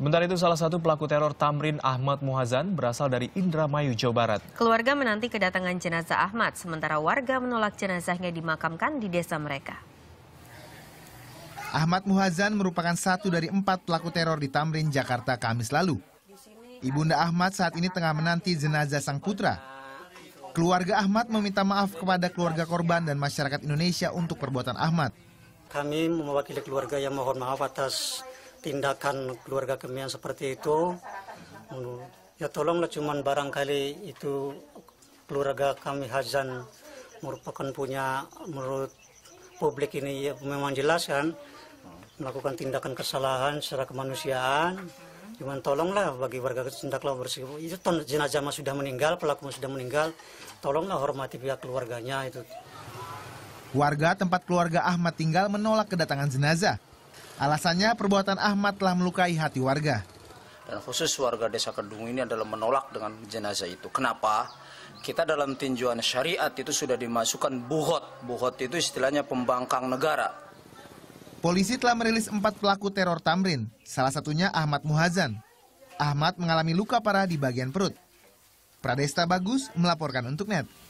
Sementara itu salah satu pelaku teror Tamrin Ahmad Muhazan berasal dari Indramayu, Jawa Barat. Keluarga menanti kedatangan jenazah Ahmad, sementara warga menolak jenazahnya dimakamkan di desa mereka. Ahmad Muhazan merupakan satu dari empat pelaku teror di Tamrin, Jakarta, Kamis lalu. Ibunda Ahmad saat ini tengah menanti jenazah sang putra. Keluarga Ahmad meminta maaf kepada keluarga korban dan masyarakat Indonesia untuk perbuatan Ahmad. Kami mewakili keluarga yang mohon maaf atas tindakan keluarga kami yang seperti itu hmm, ya tolonglah cuman barangkali itu keluarga kami Hazan merupakan punya menurut publik ini ya, memang jelas kan melakukan tindakan kesalahan secara kemanusiaan cuman tolonglah bagi warga hendaklah bersih itu jenazah sudah meninggal pelaku sudah meninggal tolonglah hormati pihak keluarganya itu warga tempat keluarga Ahmad tinggal menolak kedatangan jenazah Alasannya perbuatan Ahmad telah melukai hati warga. Dan khusus warga desa Kedung ini adalah menolak dengan jenazah itu. Kenapa? Kita dalam tinjauan syariat itu sudah dimasukkan buhot. Buhot itu istilahnya pembangkang negara. Polisi telah merilis empat pelaku teror Tamrin, salah satunya Ahmad Muhazan. Ahmad mengalami luka parah di bagian perut. Pradesta Bagus melaporkan untuk net.